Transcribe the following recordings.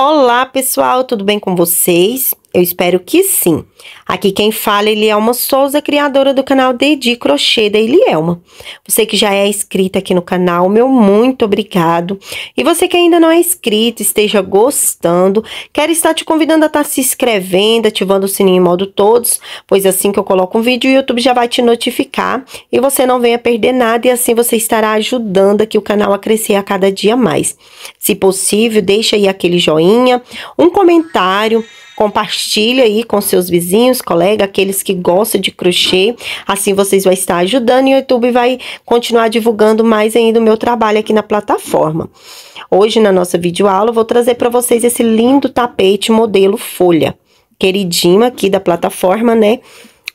Olá, pessoal, tudo bem com vocês? Eu espero que sim. Aqui quem fala é Elielma Souza, criadora do canal Dedi Crochê da Elielma. Você que já é inscrita aqui no canal, meu muito obrigado. E você que ainda não é inscrito, esteja gostando, quero estar te convidando a estar tá se inscrevendo, ativando o sininho em modo todos, pois assim que eu coloco um vídeo, o YouTube já vai te notificar e você não venha perder nada e assim você estará ajudando aqui o canal a crescer a cada dia mais. Se possível, deixa aí aquele joinha, um comentário, Compartilha aí com seus vizinhos, colega, aqueles que gostam de crochê. Assim vocês vão estar ajudando e o YouTube vai continuar divulgando mais ainda o meu trabalho aqui na plataforma. Hoje, na nossa videoaula, eu vou trazer para vocês esse lindo tapete modelo folha. Queridinho aqui da plataforma, né?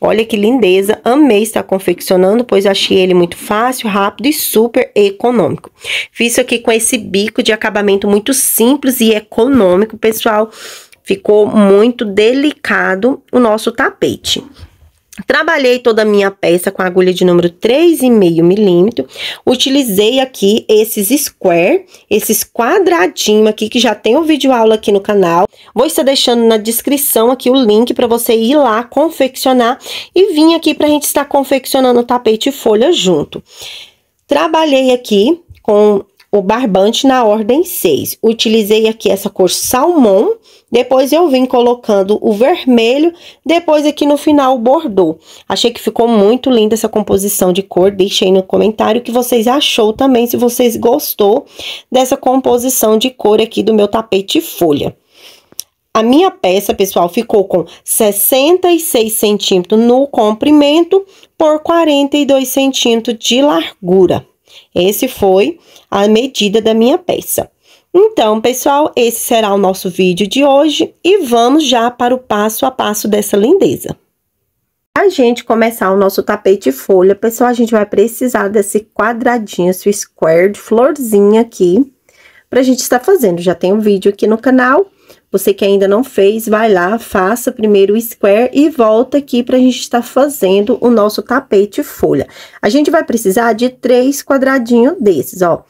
Olha que lindeza, amei estar confeccionando, pois achei ele muito fácil, rápido e super econômico. Fiz isso aqui com esse bico de acabamento muito simples e econômico, pessoal ficou muito delicado o nosso tapete. Trabalhei toda a minha peça com agulha de número 3,5 milímetro. Utilizei aqui esses square, esses quadradinhos aqui, que já tem o um vídeo aula aqui no canal. Vou estar deixando na descrição aqui o link para você ir lá confeccionar e vir aqui para a gente estar confeccionando o tapete e folha junto. Trabalhei aqui com o barbante na ordem 6. Utilizei aqui essa cor salmão, depois eu vim colocando o vermelho, depois aqui no final o bordô. Achei que ficou muito linda essa composição de cor, deixei no comentário o que vocês achou também, se vocês gostou dessa composição de cor aqui do meu tapete folha. A minha peça, pessoal, ficou com 66 centímetros no comprimento por 42 centímetros de largura. Esse foi a medida da minha peça. Então, pessoal, esse será o nosso vídeo de hoje e vamos já para o passo a passo dessa lindeza. A gente começar o nosso tapete folha, pessoal, a gente vai precisar desse quadradinho, esse square florzinha aqui, pra gente estar fazendo. Já tem um vídeo aqui no canal, você que ainda não fez, vai lá, faça primeiro o square e volta aqui pra gente estar fazendo o nosso tapete folha. A gente vai precisar de três quadradinhos desses, ó.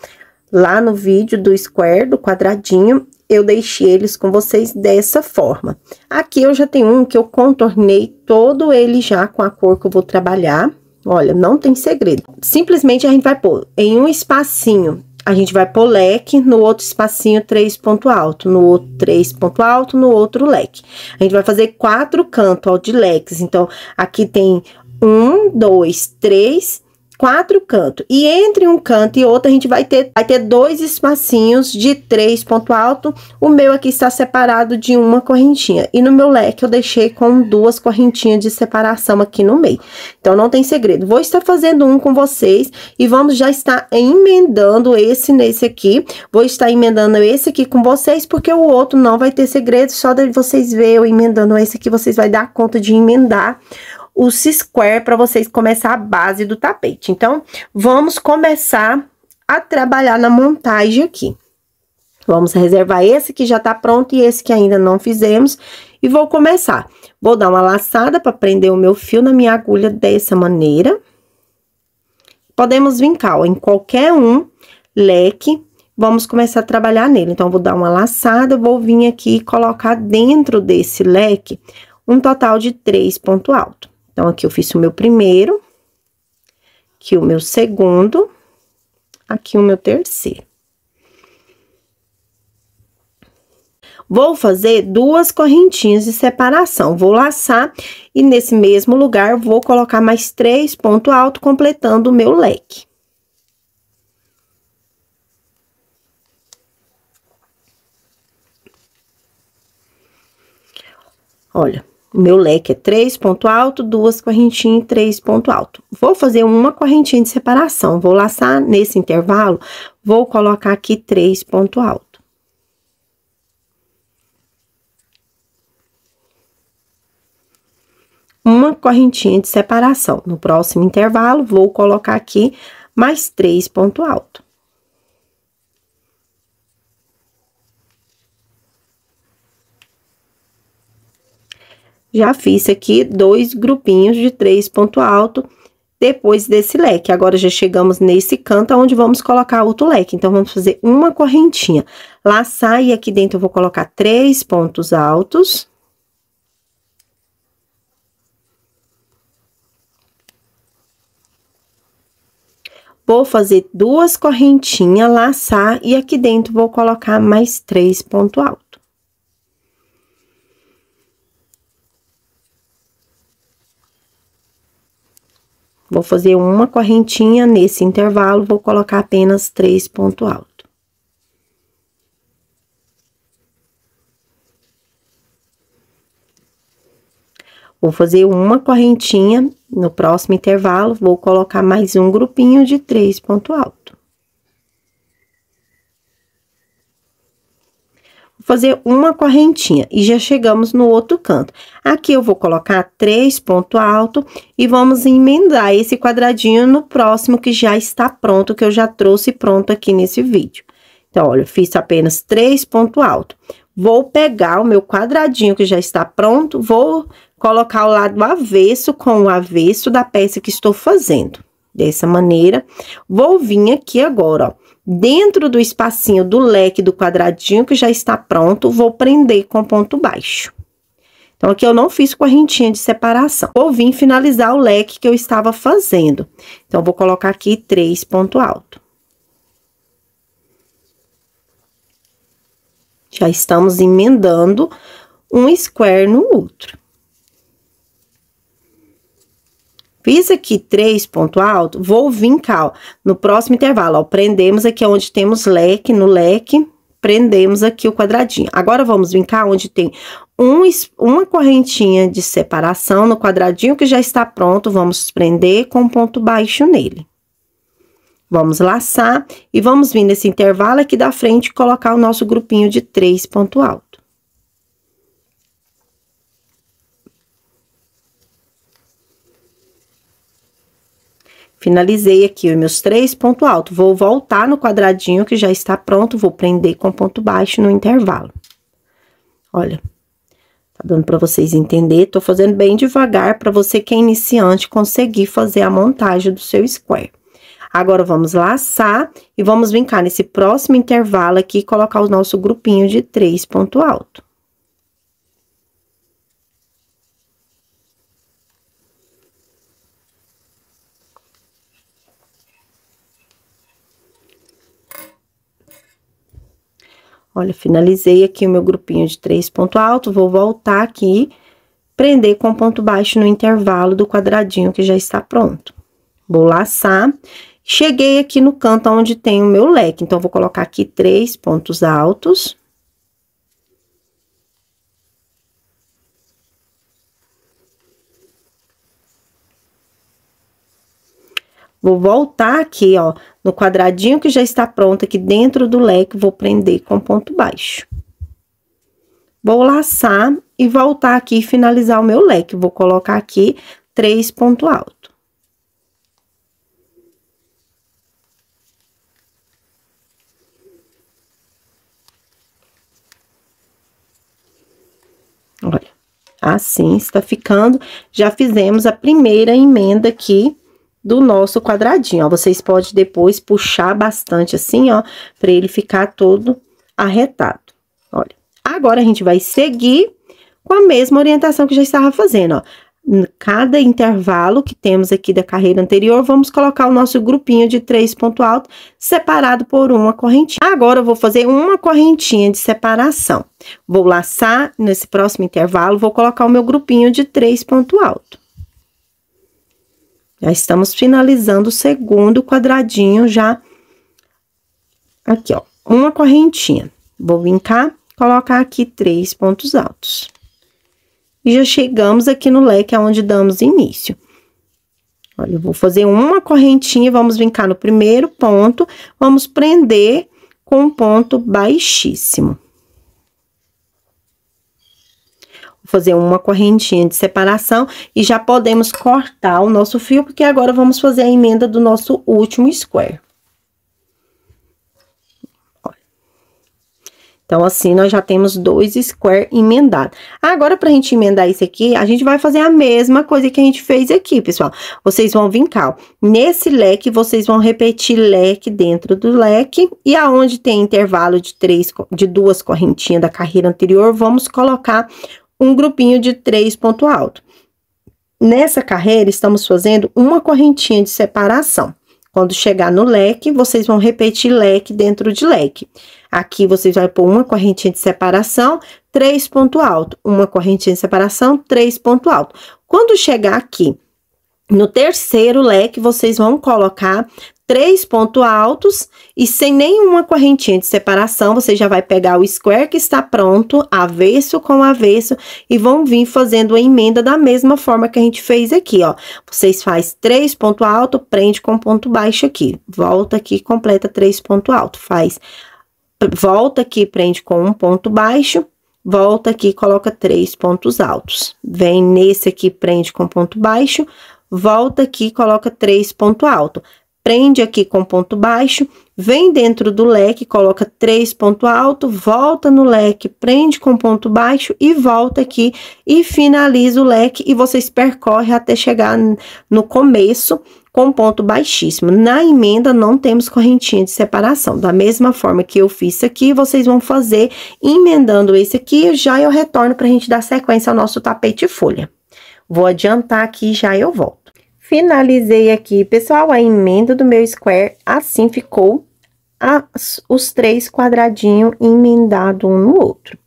Lá no vídeo do square, do quadradinho, eu deixei eles com vocês dessa forma. Aqui eu já tenho um que eu contornei todo ele já com a cor que eu vou trabalhar. Olha, não tem segredo. Simplesmente a gente vai pôr em um espacinho, a gente vai pôr leque, no outro espacinho três ponto alto, no outro três ponto alto, no outro leque. A gente vai fazer quatro cantos, ó, de leques. Então, aqui tem um, dois, três quatro cantos. E entre um canto e outro, a gente vai ter, vai ter dois espacinhos de três ponto alto. O meu aqui está separado de uma correntinha. E no meu leque, eu deixei com duas correntinhas de separação aqui no meio. Então, não tem segredo. Vou estar fazendo um com vocês e vamos já estar emendando esse nesse aqui. Vou estar emendando esse aqui com vocês, porque o outro não vai ter segredo. Só de vocês verem eu emendando esse aqui, vocês vai dar conta de emendar o C-square para vocês começar a base do tapete. Então, vamos começar a trabalhar na montagem aqui. Vamos reservar esse que já tá pronto e esse que ainda não fizemos. E vou começar. Vou dar uma laçada para prender o meu fio na minha agulha dessa maneira. Podemos vincar, ó, em qualquer um leque, vamos começar a trabalhar nele. Então, vou dar uma laçada, vou vir aqui e colocar dentro desse leque um total de três ponto alto. Então, aqui eu fiz o meu primeiro, aqui o meu segundo, aqui o meu terceiro. Vou fazer duas correntinhas de separação, vou laçar e nesse mesmo lugar vou colocar mais três ponto alto, completando o meu leque. Olha, o meu leque é três ponto alto, duas correntinhas e três ponto alto. Vou fazer uma correntinha de separação, vou laçar nesse intervalo, vou colocar aqui três ponto alto. Uma correntinha de separação. No próximo intervalo, vou colocar aqui mais três ponto alto. já fiz aqui dois grupinhos de três ponto alto depois desse leque. Agora, já chegamos nesse canto onde vamos colocar outro leque. Então, vamos fazer uma correntinha. Laçar e aqui dentro eu vou colocar três pontos altos. Vou fazer duas correntinhas, laçar e aqui dentro vou colocar mais três pontos altos. Vou fazer uma correntinha nesse intervalo, vou colocar apenas três ponto alto. Vou fazer uma correntinha no próximo intervalo, vou colocar mais um grupinho de três ponto alto. fazer uma correntinha e já chegamos no outro canto. Aqui eu vou colocar três ponto alto e vamos emendar esse quadradinho no próximo que já está pronto, que eu já trouxe pronto aqui nesse vídeo. Então, olha, fiz apenas três ponto alto. Vou pegar o meu quadradinho que já está pronto, vou colocar o lado avesso com o avesso da peça que estou fazendo. Dessa maneira, vou vir aqui agora, ó Dentro do espacinho do leque do quadradinho que já está pronto, vou prender com ponto baixo. Então, aqui eu não fiz correntinha de separação. Ou vim finalizar o leque que eu estava fazendo. Então, vou colocar aqui três ponto alto. Já estamos emendando um square no outro. Fiz aqui três ponto alto, vou vir cá, ó, no próximo intervalo, ó, prendemos aqui onde temos leque, no leque, prendemos aqui o quadradinho. Agora, vamos vir cá onde tem um, uma correntinha de separação no quadradinho que já está pronto, vamos prender com ponto baixo nele. Vamos laçar e vamos vir nesse intervalo aqui da frente colocar o nosso grupinho de três ponto alto. Finalizei aqui os meus três pontos altos. Vou voltar no quadradinho que já está pronto, vou prender com ponto baixo no intervalo. Olha, tá dando para vocês entender. Tô fazendo bem devagar para você que é iniciante conseguir fazer a montagem do seu square. Agora, vamos laçar e vamos brincar nesse próximo intervalo aqui e colocar o nosso grupinho de três ponto alto. Olha, finalizei aqui o meu grupinho de três ponto alto, vou voltar aqui, prender com ponto baixo no intervalo do quadradinho que já está pronto. Vou laçar, cheguei aqui no canto onde tem o meu leque, então, vou colocar aqui três pontos altos. Vou voltar aqui, ó, no quadradinho que já está pronto aqui dentro do leque, vou prender com ponto baixo. Vou laçar e voltar aqui e finalizar o meu leque. Vou colocar aqui três ponto alto. Olha, assim está ficando. Já fizemos a primeira emenda aqui do nosso quadradinho, ó. Vocês podem depois puxar bastante assim, ó, pra ele ficar todo arretado. Olha, agora a gente vai seguir com a mesma orientação que já estava fazendo, ó. Cada intervalo que temos aqui da carreira anterior, vamos colocar o nosso grupinho de três ponto alto separado por uma correntinha. Agora, eu vou fazer uma correntinha de separação. Vou laçar nesse próximo intervalo, vou colocar o meu grupinho de três ponto alto. Já estamos finalizando o segundo quadradinho já. Aqui, ó, uma correntinha. Vou vir cá, colocar aqui três pontos altos. E já chegamos aqui no leque aonde damos início. Olha, eu vou fazer uma correntinha, vamos vincar cá no primeiro ponto, vamos prender com um ponto baixíssimo. fazer uma correntinha de separação e já podemos cortar o nosso fio, porque agora vamos fazer a emenda do nosso último square. Então, assim, nós já temos dois square emendados. Agora, pra gente emendar isso aqui, a gente vai fazer a mesma coisa que a gente fez aqui, pessoal. Vocês vão vir cá, ó. Nesse leque, vocês vão repetir leque dentro do leque. E aonde tem intervalo de três, de duas correntinhas da carreira anterior, vamos colocar um grupinho de três ponto alto. Nessa carreira, estamos fazendo uma correntinha de separação. Quando chegar no leque, vocês vão repetir leque dentro de leque. Aqui, vocês vão pôr uma correntinha de separação, três ponto alto. Uma correntinha de separação, três ponto alto. Quando chegar aqui no terceiro leque, vocês vão colocar três pontos altos e sem nenhuma correntinha de separação, você já vai pegar o square que está pronto, avesso com avesso, e vão vir fazendo a emenda da mesma forma que a gente fez aqui, ó. Vocês faz três ponto alto, prende com ponto baixo aqui, volta aqui, completa três ponto alto, faz, volta aqui, prende com um ponto baixo, volta aqui, coloca três pontos altos. Vem nesse aqui, prende com ponto baixo, volta aqui, coloca três ponto alto prende aqui com ponto baixo, vem dentro do leque, coloca três ponto alto, volta no leque, prende com ponto baixo e volta aqui e finaliza o leque e vocês percorrem até chegar no começo com ponto baixíssimo. Na emenda não temos correntinha de separação. Da mesma forma que eu fiz aqui, vocês vão fazer emendando esse aqui, já eu retorno para a gente dar sequência ao nosso tapete folha. Vou adiantar aqui já eu volto. Finalizei aqui, pessoal, a emenda do meu square, assim ficou as, os três quadradinhos emendados um no outro.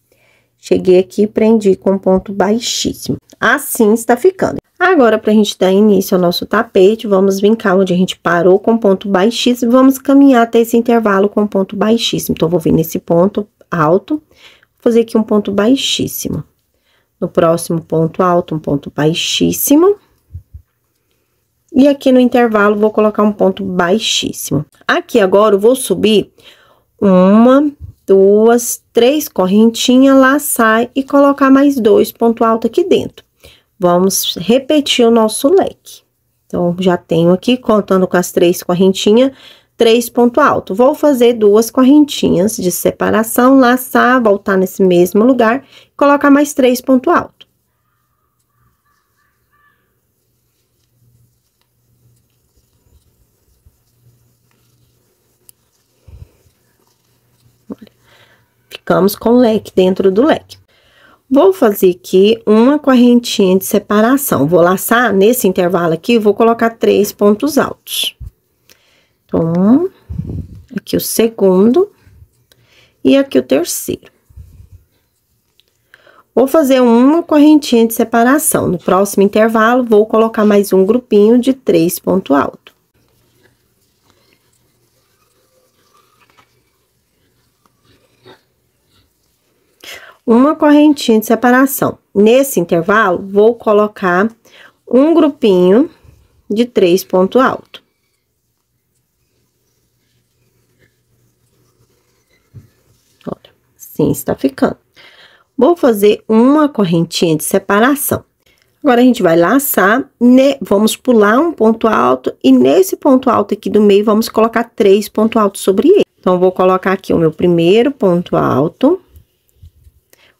Cheguei aqui, prendi com ponto baixíssimo. Assim está ficando. Agora, para a gente dar início ao nosso tapete, vamos vincar onde a gente parou com ponto baixíssimo, vamos caminhar até esse intervalo com ponto baixíssimo. Então, vou vir nesse ponto alto, fazer aqui um ponto baixíssimo. No próximo ponto alto, um ponto baixíssimo. E aqui no intervalo, vou colocar um ponto baixíssimo. Aqui agora, eu vou subir uma, duas, três correntinhas, laçar e colocar mais dois ponto alto aqui dentro. Vamos repetir o nosso leque. Então, já tenho aqui, contando com as três correntinhas, três ponto alto. Vou fazer duas correntinhas de separação, laçar, voltar nesse mesmo lugar, colocar mais três ponto alto. ficamos com o leque dentro do leque. Vou fazer aqui uma correntinha de separação. Vou laçar nesse intervalo aqui, vou colocar três pontos altos. Então, um, aqui o segundo e aqui o terceiro. Vou fazer uma correntinha de separação. No próximo intervalo, vou colocar mais um grupinho de três pontos altos. uma correntinha de separação. Nesse intervalo, vou colocar um grupinho de três ponto alto. Olha, assim está ficando. Vou fazer uma correntinha de separação. Agora, a gente vai laçar, né? vamos pular um ponto alto e nesse ponto alto aqui do meio, vamos colocar três ponto alto sobre ele. Então, vou colocar aqui o meu primeiro ponto alto.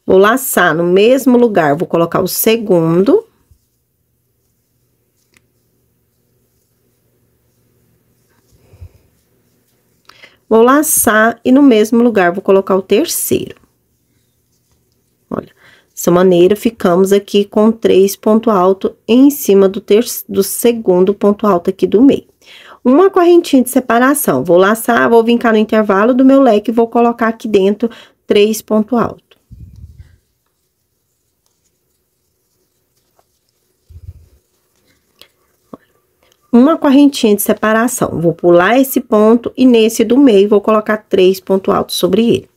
Vou laçar no mesmo lugar, vou colocar o segundo. Vou laçar e no mesmo lugar vou colocar o terceiro. Olha, dessa maneira ficamos aqui com três ponto alto em cima do, terceiro, do segundo ponto alto aqui do meio uma correntinha de separação. Vou laçar, vou vincar no intervalo do meu leque e vou colocar aqui dentro três ponto alto. uma correntinha de separação. Vou pular esse ponto e nesse do meio vou colocar três pontos altos sobre ele.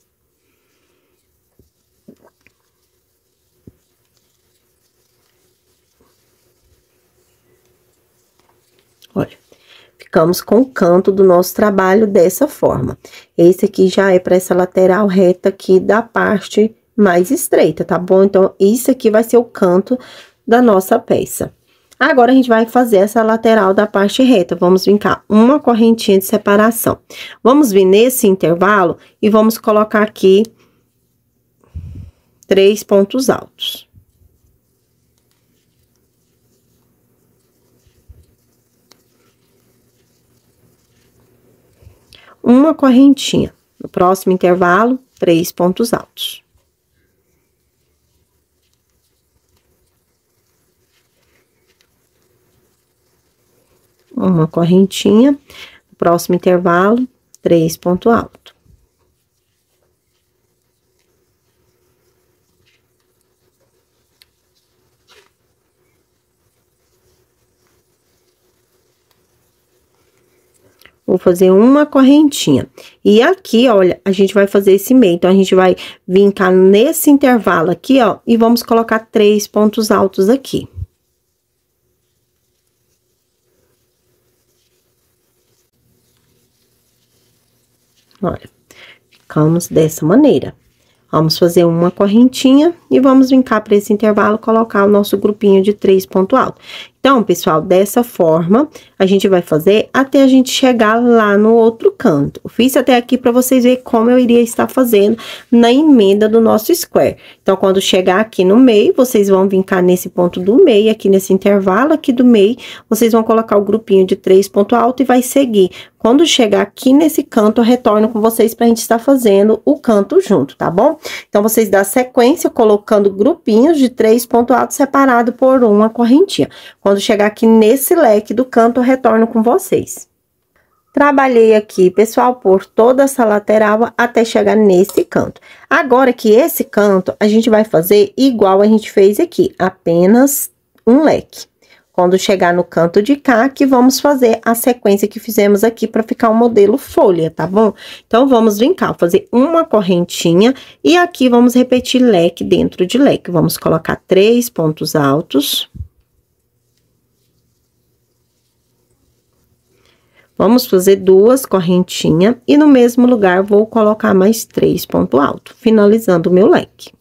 Olha, ficamos com o canto do nosso trabalho dessa forma. Esse aqui já é para essa lateral reta aqui da parte mais estreita, tá bom? Então, isso aqui vai ser o canto da nossa peça. Agora, a gente vai fazer essa lateral da parte reta. Vamos brincar uma correntinha de separação. Vamos vir nesse intervalo e vamos colocar aqui três pontos altos. Uma correntinha. No próximo intervalo, três pontos altos. uma correntinha, no próximo intervalo, três ponto alto. Vou fazer uma correntinha. E aqui, olha, a gente vai fazer esse meio. Então, a gente vai vincar nesse intervalo aqui, ó, e vamos colocar três pontos altos aqui. Olha, ficamos dessa maneira. Vamos fazer uma correntinha e vamos vincar para esse intervalo colocar o nosso grupinho de três ponto alto. Então, pessoal, dessa forma, a gente vai fazer até a gente chegar lá no outro canto. fiz até aqui para vocês verem como eu iria estar fazendo na emenda do nosso square. Então, quando chegar aqui no meio, vocês vão vincar nesse ponto do meio, aqui nesse intervalo aqui do meio, vocês vão colocar o grupinho de três ponto alto e vai seguir quando chegar aqui nesse canto, eu retorno com vocês para a gente estar fazendo o canto junto, tá bom? Então, vocês dão sequência colocando grupinhos de três pontos altos separados por uma correntinha. Quando chegar aqui nesse leque do canto, eu retorno com vocês. Trabalhei aqui, pessoal, por toda essa lateral até chegar nesse canto. Agora que esse canto, a gente vai fazer igual a gente fez aqui, apenas um leque quando chegar no canto de cá, que vamos fazer a sequência que fizemos aqui para ficar o um modelo folha, tá bom? Então, vamos brincar, fazer uma correntinha e aqui vamos repetir leque dentro de leque. Vamos colocar três pontos altos. Vamos fazer duas correntinhas e no mesmo lugar vou colocar mais três pontos altos, finalizando o meu leque.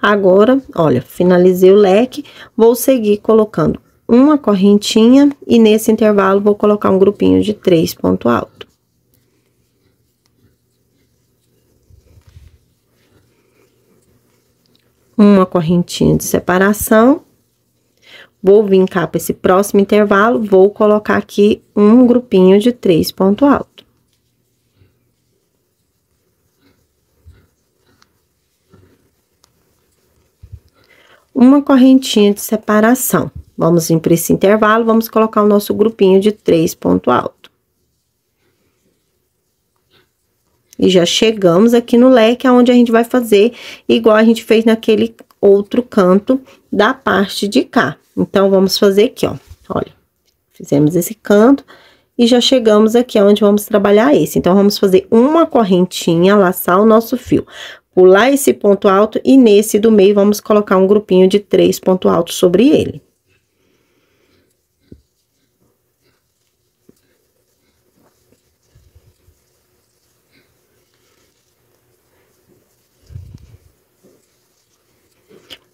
Agora, olha, finalizei o leque, vou seguir colocando uma correntinha e nesse intervalo vou colocar um grupinho de três ponto alto. Uma correntinha de separação. Vou vincar para esse próximo intervalo, vou colocar aqui um grupinho de três ponto alto. uma correntinha de separação. Vamos vir para esse intervalo, vamos colocar o nosso grupinho de três ponto alto. E já chegamos aqui no leque, aonde a gente vai fazer igual a gente fez naquele outro canto da parte de cá. Então, vamos fazer aqui, ó. Olha, fizemos esse canto e já chegamos aqui onde vamos trabalhar esse. Então, vamos fazer uma correntinha, laçar o nosso fio pular esse ponto alto e nesse do meio vamos colocar um grupinho de três pontos altos sobre ele.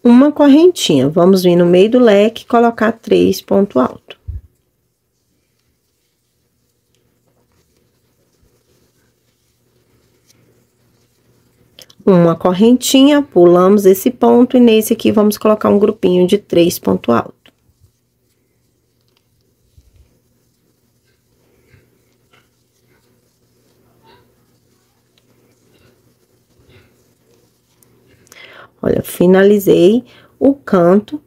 Uma correntinha, vamos vir no meio do leque e colocar três pontos altos. uma correntinha, pulamos esse ponto e nesse aqui vamos colocar um grupinho de três ponto alto. Olha, finalizei o canto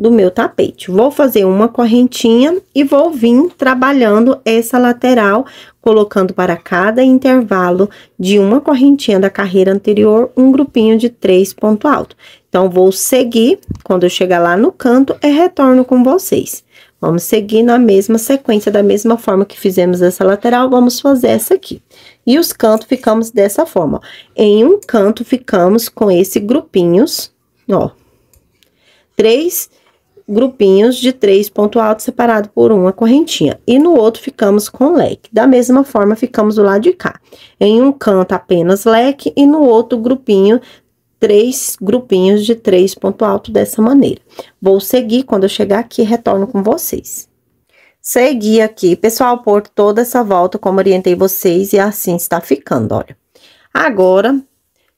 do meu tapete. Vou fazer uma correntinha e vou vir trabalhando essa lateral, colocando para cada intervalo de uma correntinha da carreira anterior, um grupinho de três ponto alto. Então, vou seguir, quando eu chegar lá no canto, e retorno com vocês. Vamos seguir na mesma sequência, da mesma forma que fizemos essa lateral, vamos fazer essa aqui. E os cantos ficamos dessa forma, ó. Em um canto, ficamos com esse grupinhos, ó. Três grupinhos de três ponto alto separado por uma correntinha. E no outro ficamos com leque. Da mesma forma, ficamos do lado de cá. Em um canto apenas leque e no outro grupinho três grupinhos de três ponto alto dessa maneira. Vou seguir, quando eu chegar aqui, retorno com vocês. Segui aqui, pessoal, por toda essa volta, como orientei vocês, e assim está ficando, olha. Agora,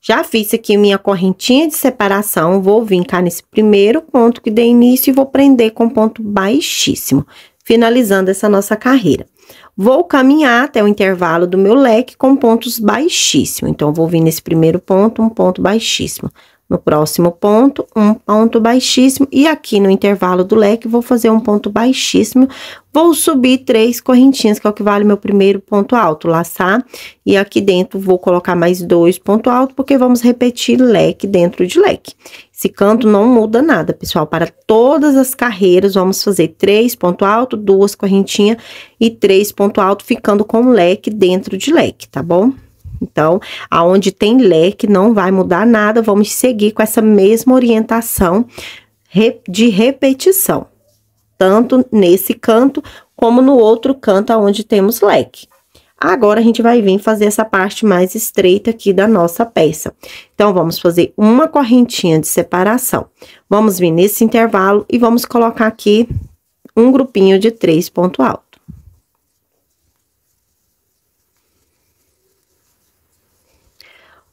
já fiz aqui minha correntinha de separação, vou vir cá nesse primeiro ponto que dei início e vou prender com ponto baixíssimo, finalizando essa nossa carreira. Vou caminhar até o intervalo do meu leque com pontos baixíssimos. Então, vou vir nesse primeiro ponto, um ponto baixíssimo. No próximo ponto, um ponto baixíssimo. E aqui no intervalo do leque, vou fazer um ponto baixíssimo. Vou subir três correntinhas, que é o que vale meu primeiro ponto alto, laçar. E aqui dentro, vou colocar mais dois pontos altos, porque vamos repetir leque dentro de leque. Esse canto não muda nada, pessoal. Para todas as carreiras, vamos fazer três ponto alto, duas correntinhas e três ponto alto, ficando com leque dentro de leque, tá bom? Então, aonde tem leque, não vai mudar nada, vamos seguir com essa mesma orientação de repetição, tanto nesse canto como no outro canto aonde temos leque. Agora, a gente vai vir fazer essa parte mais estreita aqui da nossa peça. Então, vamos fazer uma correntinha de separação. Vamos vir nesse intervalo e vamos colocar aqui um grupinho de três ponto alto.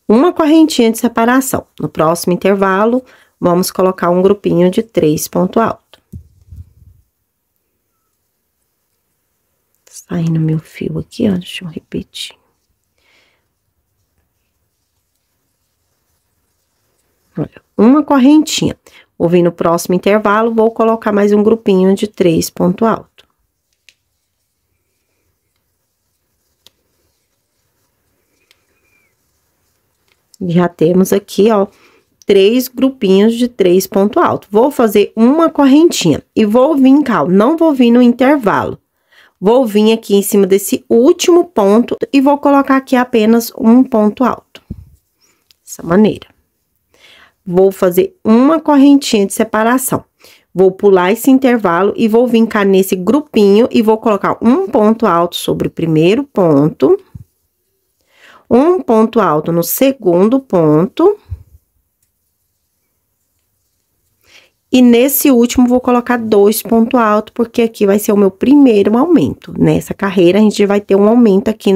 uma correntinha de separação. No próximo intervalo, vamos colocar um grupinho de três ponto alto. Tá saindo meu fio aqui, ó, deixa eu repetir. uma correntinha. Ouvindo o próximo intervalo, vou colocar mais um grupinho de três ponto alto. Já temos aqui, ó, três grupinhos de três ponto alto. Vou fazer uma correntinha e vou vir não vou vir no intervalo. Vou vir aqui em cima desse último ponto e vou colocar aqui apenas um ponto alto. Dessa maneira. Vou fazer uma correntinha de separação. Vou pular esse intervalo e vou vincar nesse grupinho e vou colocar um ponto alto sobre o primeiro ponto um ponto alto no segundo ponto. E nesse último, vou colocar dois pontos altos, porque aqui vai ser o meu primeiro aumento. Nessa carreira, a gente vai ter um aumento aqui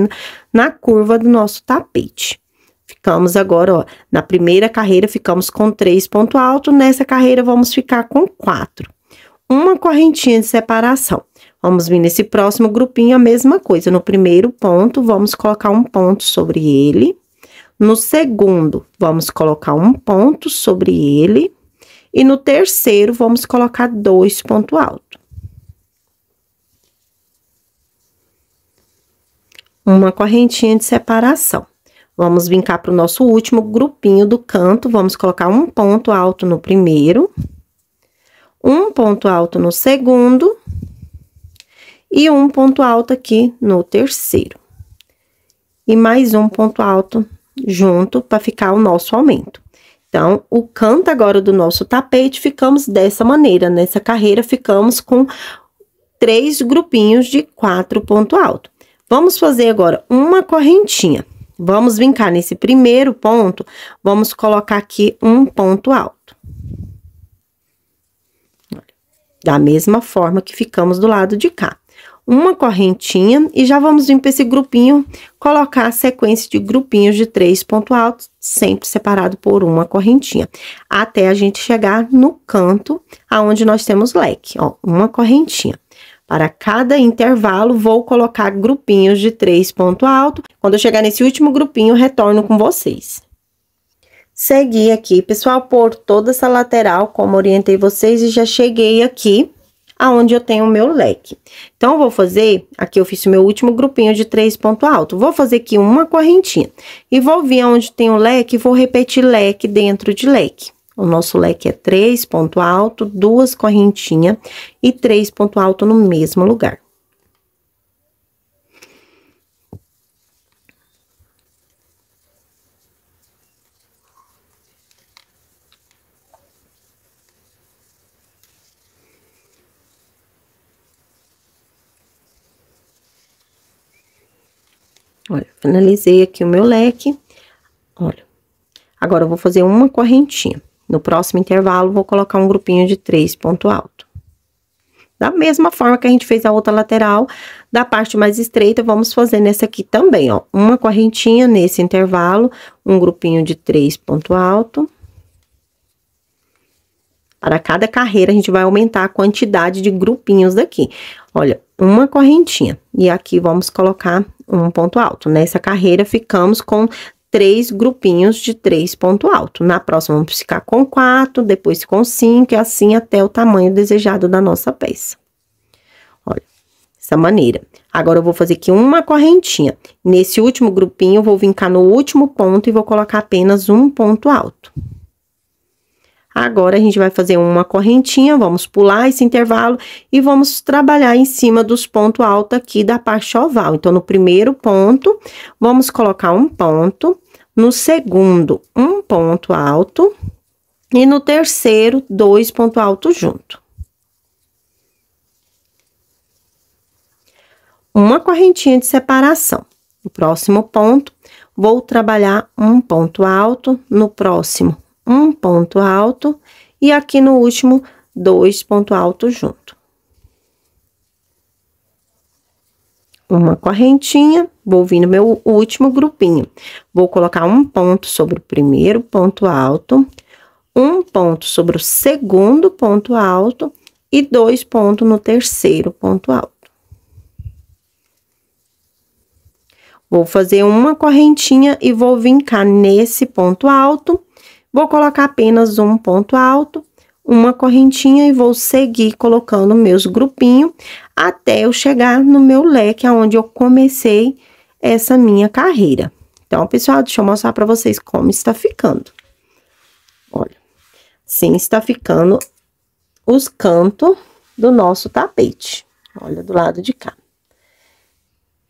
na curva do nosso tapete. Ficamos agora, ó, na primeira carreira, ficamos com três pontos altos. Nessa carreira, vamos ficar com quatro. Uma correntinha de separação. Vamos vir nesse próximo grupinho a mesma coisa. No primeiro ponto, vamos colocar um ponto sobre ele. No segundo, vamos colocar um ponto sobre ele. E no terceiro, vamos colocar dois pontos altos. Uma correntinha de separação. Vamos vincar para o nosso último grupinho do canto, vamos colocar um ponto alto no primeiro, um ponto alto no segundo e um ponto alto aqui no terceiro. E mais um ponto alto junto para ficar o nosso aumento. Então, o canto agora do nosso tapete, ficamos dessa maneira. Nessa carreira, ficamos com três grupinhos de quatro ponto alto. Vamos fazer agora uma correntinha. Vamos vincar nesse primeiro ponto, vamos colocar aqui um ponto alto. Da mesma forma que ficamos do lado de cá uma correntinha e já vamos vir para esse grupinho colocar a sequência de grupinhos de três pontos altos, sempre separado por uma correntinha, até a gente chegar no canto aonde nós temos leque, ó, uma correntinha. Para cada intervalo, vou colocar grupinhos de três pontos altos. Quando eu chegar nesse último grupinho, retorno com vocês. Segui aqui, pessoal, por toda essa lateral, como orientei vocês, e já cheguei aqui aonde eu tenho o meu leque. Então, vou fazer, aqui eu fiz o meu último grupinho de três ponto alto. Vou fazer aqui uma correntinha e vou vir aonde tem o leque vou repetir leque dentro de leque. O nosso leque é três ponto alto, duas correntinha e três ponto alto no mesmo lugar. Olha, finalizei aqui o meu leque. Olha, agora eu vou fazer uma correntinha. No próximo intervalo, vou colocar um grupinho de três ponto alto. Da mesma forma que a gente fez a outra lateral, da parte mais estreita, vamos fazer nessa aqui também, ó. Uma correntinha nesse intervalo, um grupinho de três ponto alto. Para cada carreira, a gente vai aumentar a quantidade de grupinhos daqui. Olha, uma correntinha. E aqui, vamos colocar um ponto alto. Nessa carreira, ficamos com três grupinhos de três ponto alto. Na próxima, vamos ficar com quatro, depois com cinco, e assim até o tamanho desejado da nossa peça. Olha, dessa maneira. Agora, eu vou fazer aqui uma correntinha. Nesse último grupinho, eu vou vincar no último ponto e vou colocar apenas um ponto alto. Agora, a gente vai fazer uma correntinha, vamos pular esse intervalo e vamos trabalhar em cima dos pontos altos aqui da parte oval. Então, no primeiro ponto, vamos colocar um ponto, no segundo, um ponto alto e no terceiro, dois pontos altos junto. Uma correntinha de separação. No próximo ponto, vou trabalhar um ponto alto, no próximo um ponto alto e aqui no último, dois pontos altos junto. Uma correntinha, vou vir no meu último grupinho. Vou colocar um ponto sobre o primeiro ponto alto, um ponto sobre o segundo ponto alto e dois pontos no terceiro ponto alto. Vou fazer uma correntinha e vou vincar nesse ponto alto Vou colocar apenas um ponto alto, uma correntinha e vou seguir colocando meus grupinhos até eu chegar no meu leque aonde eu comecei essa minha carreira. Então, pessoal, deixa eu mostrar para vocês como está ficando. Olha, sim, está ficando os cantos do nosso tapete. Olha do lado de cá.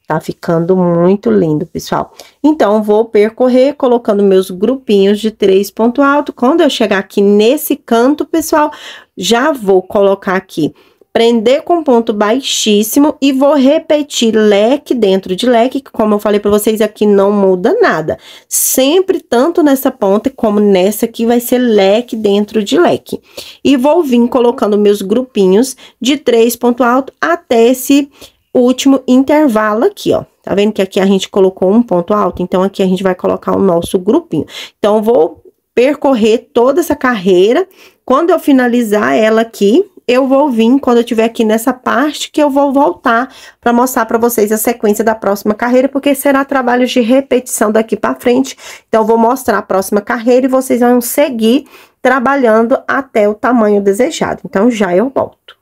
Tá ficando muito lindo, pessoal. Então, vou percorrer colocando meus grupinhos de três ponto alto. Quando eu chegar aqui nesse canto, pessoal, já vou colocar aqui prender com ponto baixíssimo e vou repetir leque dentro de leque, que como eu falei para vocês aqui não muda nada. Sempre tanto nessa ponta como nessa aqui vai ser leque dentro de leque. E vou vir colocando meus grupinhos de três ponto alto até esse o último intervalo aqui, ó. Tá vendo que aqui a gente colocou um ponto alto? Então, aqui a gente vai colocar o nosso grupinho. Então, vou percorrer toda essa carreira. Quando eu finalizar ela aqui, eu vou vir quando eu tiver aqui nessa parte que eu vou voltar para mostrar para vocês a sequência da próxima carreira, porque será trabalho de repetição daqui para frente. Então vou mostrar a próxima carreira e vocês vão seguir trabalhando até o tamanho desejado. Então já eu volto.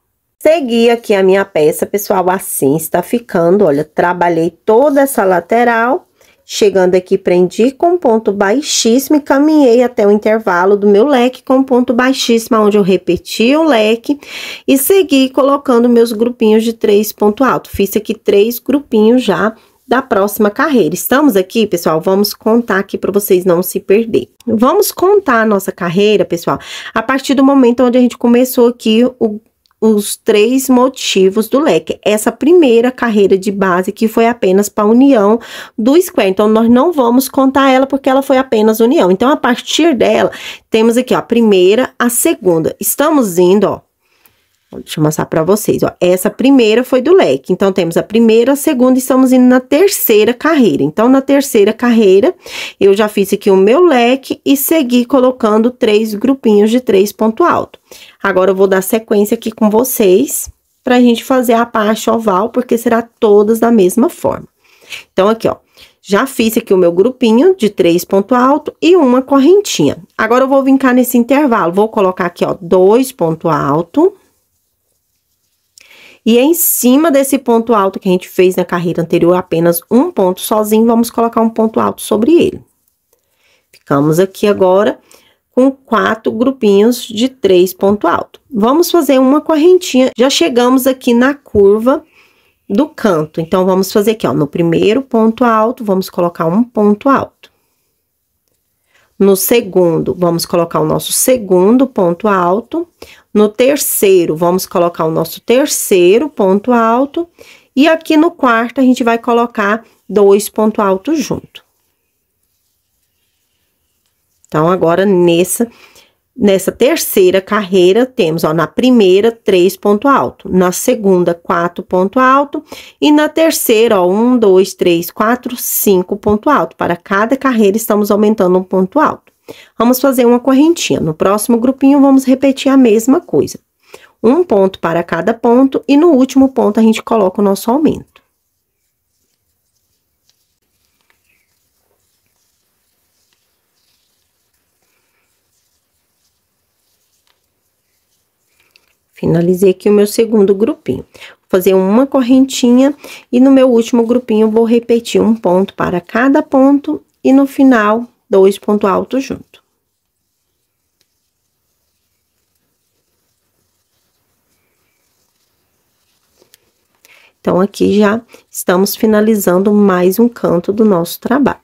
Segui aqui a minha peça, pessoal, assim está ficando, olha, trabalhei toda essa lateral, chegando aqui, prendi com ponto baixíssimo e caminhei até o intervalo do meu leque com ponto baixíssimo, onde eu repeti o leque e segui colocando meus grupinhos de três ponto alto. Fiz aqui três grupinhos já da próxima carreira. Estamos aqui, pessoal, vamos contar aqui para vocês não se perder. Vamos contar a nossa carreira, pessoal, a partir do momento onde a gente começou aqui o os três motivos do leque. Essa primeira carreira de base que foi apenas para união do square. Então, nós não vamos contar ela porque ela foi apenas união. Então, a partir dela, temos aqui, ó, a primeira, a segunda. Estamos indo, ó, Deixa eu mostrar pra vocês, ó. Essa primeira foi do leque. Então, temos a primeira, a segunda e estamos indo na terceira carreira. Então, na terceira carreira, eu já fiz aqui o meu leque e segui colocando três grupinhos de três ponto alto. Agora, eu vou dar sequência aqui com vocês pra gente fazer a parte oval, porque será todas da mesma forma. Então, aqui, ó. Já fiz aqui o meu grupinho de três ponto alto e uma correntinha. Agora, eu vou vincar nesse intervalo. Vou colocar aqui, ó, dois ponto alto e é em cima desse ponto alto que a gente fez na carreira anterior, apenas um ponto sozinho, vamos colocar um ponto alto sobre ele. Ficamos aqui agora com quatro grupinhos de três ponto alto. Vamos fazer uma correntinha. Já chegamos aqui na curva do canto. Então, vamos fazer aqui, ó, no primeiro ponto alto, vamos colocar um ponto alto. No segundo, vamos colocar o nosso segundo ponto alto. No terceiro, vamos colocar o nosso terceiro ponto alto. E aqui no quarto, a gente vai colocar dois pontos altos junto. Então, agora, nessa, Nessa terceira carreira, temos ó, na primeira, três ponto alto, na segunda, quatro ponto alto, e na terceira, ó, um, dois, três, quatro, cinco ponto alto. Para cada carreira, estamos aumentando um ponto alto. Vamos fazer uma correntinha. No próximo grupinho, vamos repetir a mesma coisa. Um ponto para cada ponto, e no último ponto, a gente coloca o nosso aumento. Finalizei aqui o meu segundo grupinho. Vou fazer uma correntinha e no meu último grupinho vou repetir um ponto para cada ponto e no final dois pontos altos junto. Então, aqui já estamos finalizando mais um canto do nosso trabalho.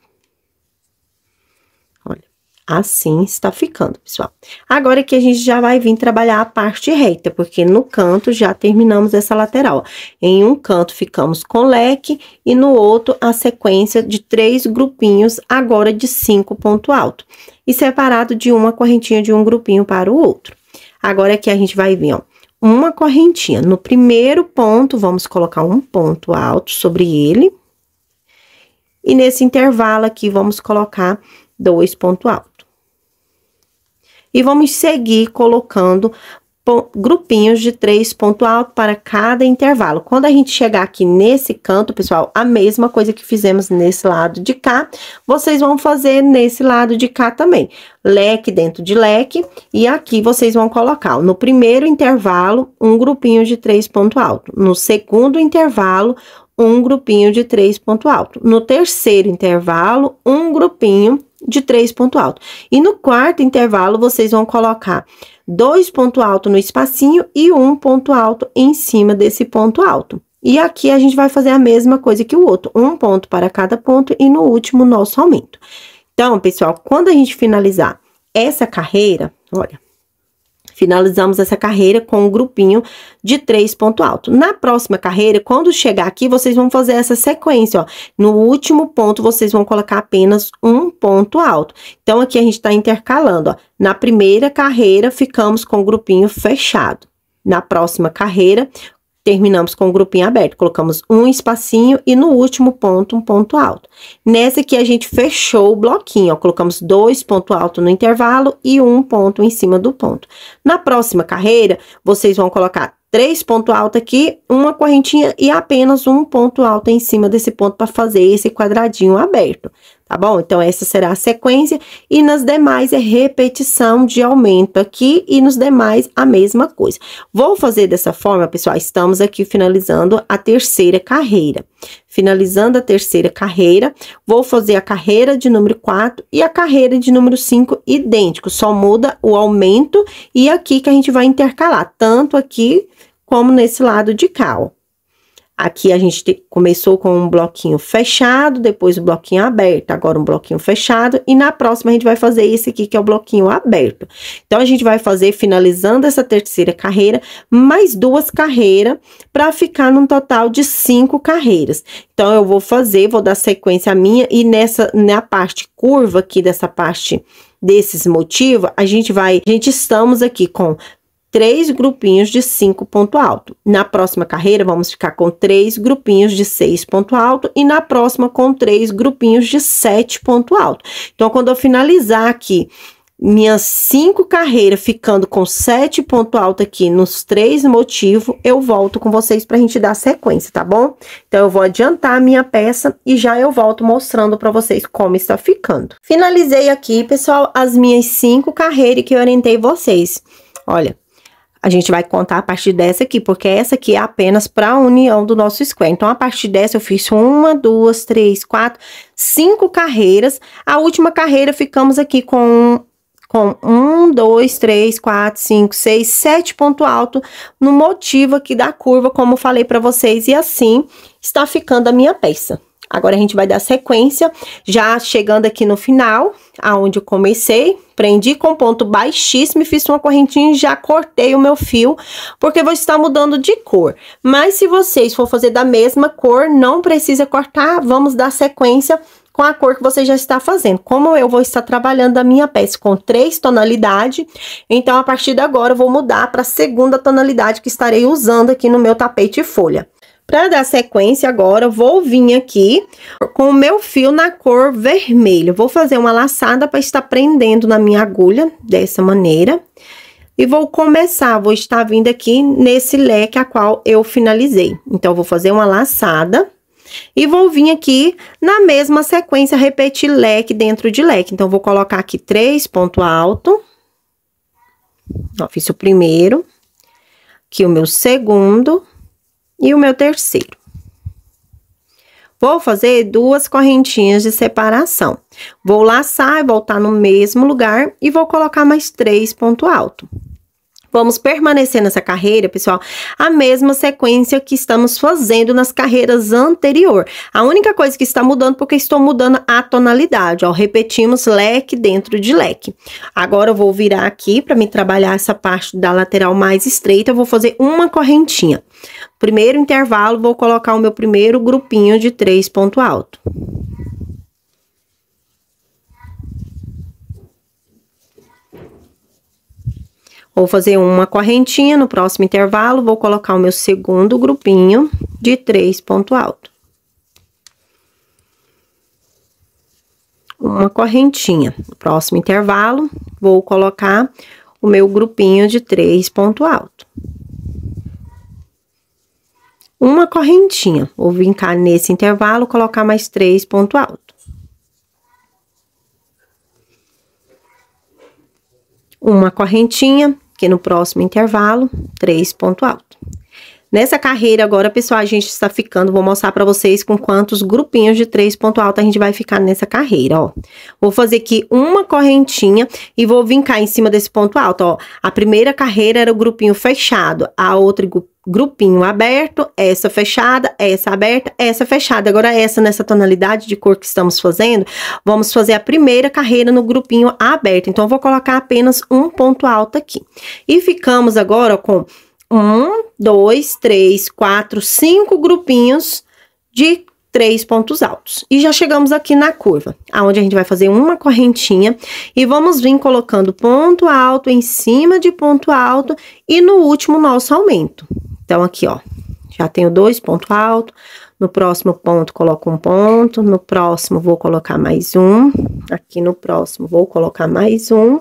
Assim está ficando, pessoal. Agora que a gente já vai vir trabalhar a parte reta, porque no canto já terminamos essa lateral. Em um canto ficamos com leque e no outro a sequência de três grupinhos, agora de cinco ponto alto. E separado de uma correntinha de um grupinho para o outro. Agora que a gente vai vir, ó, uma correntinha. No primeiro ponto, vamos colocar um ponto alto sobre ele. E nesse intervalo aqui, vamos colocar dois pontos altos e vamos seguir colocando grupinhos de três ponto alto para cada intervalo. Quando a gente chegar aqui nesse canto, pessoal, a mesma coisa que fizemos nesse lado de cá, vocês vão fazer nesse lado de cá também. Leque dentro de leque, e aqui vocês vão colocar no primeiro intervalo, um grupinho de três ponto alto. No segundo intervalo, um grupinho de três ponto alto. No terceiro intervalo, um grupinho de três ponto alto. E no quarto intervalo, vocês vão colocar dois ponto alto no espacinho e um ponto alto em cima desse ponto alto. E aqui a gente vai fazer a mesma coisa que o outro, um ponto para cada ponto e no último nosso aumento. Então, pessoal, quando a gente finalizar essa carreira, olha, Finalizamos essa carreira com um grupinho de três ponto alto. Na próxima carreira, quando chegar aqui, vocês vão fazer essa sequência, ó. No último ponto, vocês vão colocar apenas um ponto alto. Então, aqui a gente tá intercalando, ó. Na primeira carreira, ficamos com o grupinho fechado. Na próxima carreira, Terminamos com o grupinho aberto, colocamos um espacinho e no último ponto, um ponto alto. Nessa aqui, a gente fechou o bloquinho, ó, colocamos dois pontos altos no intervalo e um ponto em cima do ponto. Na próxima carreira, vocês vão colocar três ponto alto aqui, uma correntinha e apenas um ponto alto em cima desse ponto para fazer esse quadradinho aberto, tá bom? Então, essa será a sequência e nas demais é repetição de aumento aqui e nos demais a mesma coisa. Vou fazer dessa forma, pessoal, estamos aqui finalizando a terceira carreira. Finalizando a terceira carreira, vou fazer a carreira de número 4 e a carreira de número 5 idêntico, só muda o aumento e aqui que a gente vai intercalar, tanto aqui como nesse lado de cá, ó. Aqui a gente começou com um bloquinho fechado, depois o um bloquinho aberto, agora um bloquinho fechado. E na próxima a gente vai fazer esse aqui, que é o bloquinho aberto. Então, a gente vai fazer, finalizando essa terceira carreira, mais duas carreiras, para ficar num total de cinco carreiras. Então, eu vou fazer, vou dar sequência minha, e nessa, na parte curva aqui dessa parte desses motivos, a gente vai, a gente estamos aqui com três grupinhos de cinco ponto alto. Na próxima carreira, vamos ficar com três grupinhos de seis ponto alto e na próxima com três grupinhos de sete ponto alto. Então, quando eu finalizar aqui minhas cinco carreiras ficando com sete ponto alto aqui nos três motivos, eu volto com vocês para a gente dar sequência, tá bom? Então, eu vou adiantar a minha peça e já eu volto mostrando para vocês como está ficando. Finalizei aqui, pessoal, as minhas cinco carreiras que eu orientei vocês. Olha, a gente vai contar a partir dessa aqui, porque essa aqui é apenas para a união do nosso square. Então, a partir dessa, eu fiz uma, duas, três, quatro, cinco carreiras. A última carreira, ficamos aqui com com um, dois, três, quatro, cinco, seis, sete ponto alto no motivo aqui da curva, como falei para vocês, e assim está ficando a minha peça. Agora, a gente vai dar sequência, já chegando aqui no final, aonde eu comecei, prendi com ponto baixíssimo e fiz uma correntinha e já cortei o meu fio, porque vou estar mudando de cor. Mas se vocês for fazer da mesma cor, não precisa cortar, vamos dar sequência com a cor que você já está fazendo. Como eu vou estar trabalhando a minha peça com três tonalidades, então a partir de agora eu vou mudar para a segunda tonalidade que estarei usando aqui no meu tapete folha. Para dar sequência agora, vou vir aqui com o meu fio na cor vermelho. Vou fazer uma laçada para estar prendendo na minha agulha, dessa maneira. E vou começar, vou estar vindo aqui nesse leque a qual eu finalizei. Então, vou fazer uma laçada. E vou vir aqui na mesma sequência, repetir leque dentro de leque. Então, vou colocar aqui três ponto alto. Ó, fiz o primeiro. Aqui o meu segundo e o meu terceiro. Vou fazer duas correntinhas de separação. Vou laçar e voltar no mesmo lugar e vou colocar mais três ponto alto. Vamos permanecer nessa carreira, pessoal, a mesma sequência que estamos fazendo nas carreiras anterior. A única coisa que está mudando, porque estou mudando a tonalidade, ó. Repetimos leque dentro de leque. Agora, eu vou virar aqui para me trabalhar essa parte da lateral mais estreita. Eu vou fazer uma correntinha. Primeiro intervalo, vou colocar o meu primeiro grupinho de três ponto alto. Vou fazer uma correntinha no próximo intervalo, vou colocar o meu segundo grupinho de três ponto alto. Uma correntinha. No próximo intervalo, vou colocar o meu grupinho de três ponto alto uma correntinha. Vou vincar nesse intervalo, colocar mais três ponto alto. Uma correntinha, que no próximo intervalo, três ponto alto. Nessa carreira agora, pessoal, a gente está ficando, vou mostrar para vocês com quantos grupinhos de três ponto alto a gente vai ficar nessa carreira, ó. Vou fazer aqui uma correntinha e vou vincar em cima desse ponto alto, ó. A primeira carreira era o grupinho fechado, a outra grupinho aberto, essa fechada, essa aberta, essa fechada. Agora, essa nessa tonalidade de cor que estamos fazendo, vamos fazer a primeira carreira no grupinho aberto. Então, eu vou colocar apenas um ponto alto aqui. E ficamos agora com um, dois, três, quatro, cinco grupinhos de três pontos altos. E já chegamos aqui na curva, aonde a gente vai fazer uma correntinha e vamos vir colocando ponto alto em cima de ponto alto e no último nosso aumento. Então, aqui, ó, já tenho dois pontos altos, no próximo ponto coloco um ponto, no próximo vou colocar mais um, aqui no próximo vou colocar mais um,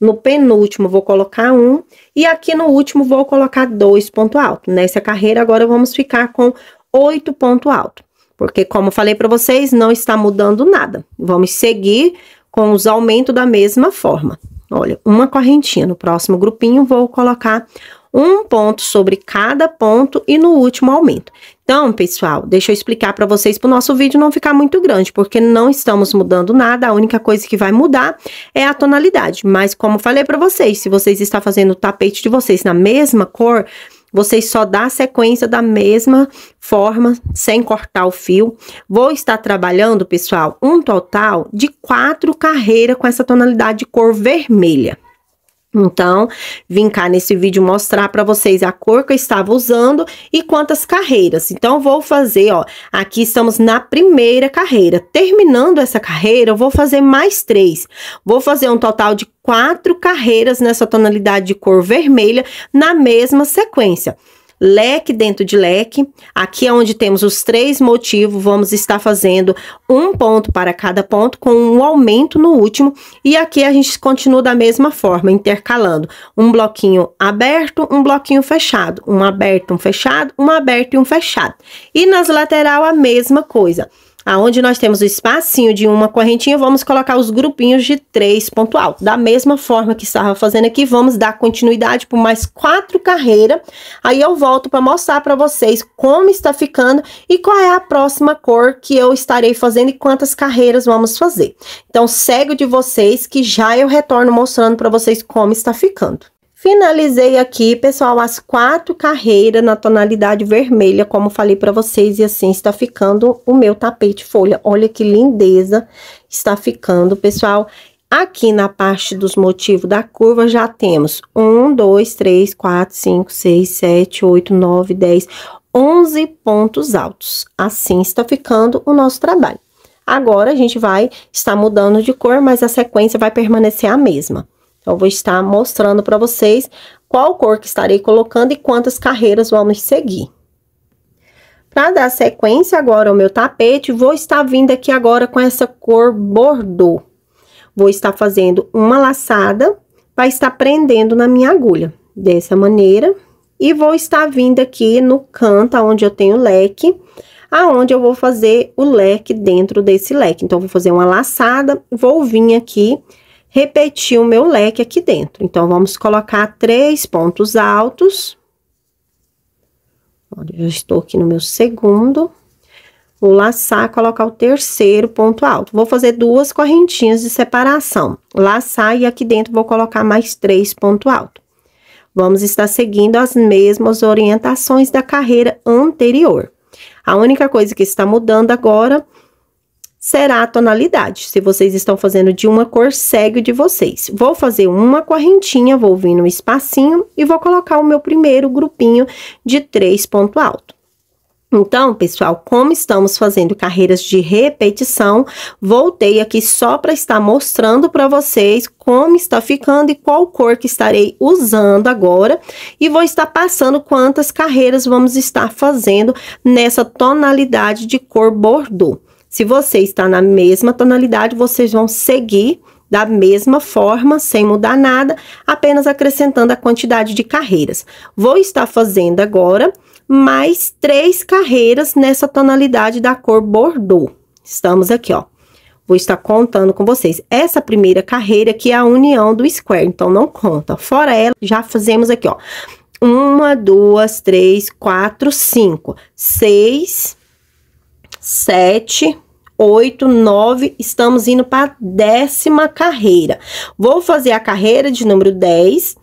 no penúltimo, vou colocar um. E aqui no último, vou colocar dois ponto alto. Nessa carreira, agora vamos ficar com oito ponto alto. Porque, como falei para vocês, não está mudando nada. Vamos seguir com os aumentos da mesma forma. Olha, uma correntinha. No próximo grupinho, vou colocar um ponto sobre cada ponto e no último aumento. Então, pessoal, deixa eu explicar para vocês para o nosso vídeo não ficar muito grande, porque não estamos mudando nada, a única coisa que vai mudar é a tonalidade. Mas como falei para vocês, se vocês estão fazendo o tapete de vocês na mesma cor, vocês só dá a sequência da mesma forma, sem cortar o fio. Vou estar trabalhando, pessoal, um total de quatro carreiras com essa tonalidade de cor vermelha. Então, vim cá nesse vídeo mostrar para vocês a cor que eu estava usando e quantas carreiras. Então, vou fazer, ó, aqui estamos na primeira carreira. Terminando essa carreira, eu vou fazer mais três. Vou fazer um total de quatro carreiras nessa tonalidade de cor vermelha na mesma sequência leque dentro de leque. Aqui é onde temos os três motivos, vamos estar fazendo um ponto para cada ponto, com um aumento no último. E aqui a gente continua da mesma forma, intercalando um bloquinho aberto, um bloquinho fechado, um aberto, um fechado, um aberto e um fechado. E nas lateral a mesma coisa. Aonde nós temos o espacinho de uma correntinha, vamos colocar os grupinhos de três ponto alto. Da mesma forma que estava fazendo aqui, vamos dar continuidade por mais quatro carreiras. Aí eu volto para mostrar para vocês como está ficando e qual é a próxima cor que eu estarei fazendo e quantas carreiras vamos fazer. Então, segue de vocês que já eu retorno mostrando para vocês como está ficando. Finalizei aqui, pessoal, as quatro carreiras na tonalidade vermelha, como falei para vocês, e assim está ficando o meu tapete folha. Olha que lindeza está ficando, pessoal. Aqui na parte dos motivos da curva, já temos 1, 2, 3, 4, 5, 6, 7, 8, 9, 10, 11 pontos altos. Assim está ficando o nosso trabalho. Agora, a gente vai estar mudando de cor, mas a sequência vai permanecer a mesma. Eu vou estar mostrando para vocês qual cor que estarei colocando e quantas carreiras vamos seguir. Para dar sequência agora ao meu tapete, vou estar vindo aqui agora com essa cor bordô. Vou estar fazendo uma laçada para estar prendendo na minha agulha, dessa maneira. E vou estar vindo aqui no canto onde eu tenho leque, aonde eu vou fazer o leque dentro desse leque. Então, vou fazer uma laçada, vou vir aqui repetir o meu leque aqui dentro. Então, vamos colocar três pontos altos. Olha, eu estou aqui no meu segundo. Vou laçar, colocar o terceiro ponto alto. Vou fazer duas correntinhas de separação. Laçar e aqui dentro vou colocar mais três pontos altos. Vamos estar seguindo as mesmas orientações da carreira anterior. A única coisa que está mudando agora será a tonalidade. Se vocês estão fazendo de uma cor, segue o de vocês. Vou fazer uma correntinha, vou vir no espacinho e vou colocar o meu primeiro grupinho de três ponto alto. Então, pessoal, como estamos fazendo carreiras de repetição, voltei aqui só para estar mostrando para vocês como está ficando e qual cor que estarei usando agora. E vou estar passando quantas carreiras vamos estar fazendo nessa tonalidade de cor bordô. Se você está na mesma tonalidade, vocês vão seguir da mesma forma, sem mudar nada, apenas acrescentando a quantidade de carreiras. Vou estar fazendo agora mais três carreiras nessa tonalidade da cor bordô. Estamos aqui, ó. Vou estar contando com vocês. Essa primeira carreira aqui é a união do square, então não conta. Fora ela, já fazemos aqui, ó. Uma, duas, três, quatro, cinco, seis, sete, 8, 9, estamos indo para a décima carreira. Vou fazer a carreira de número 10,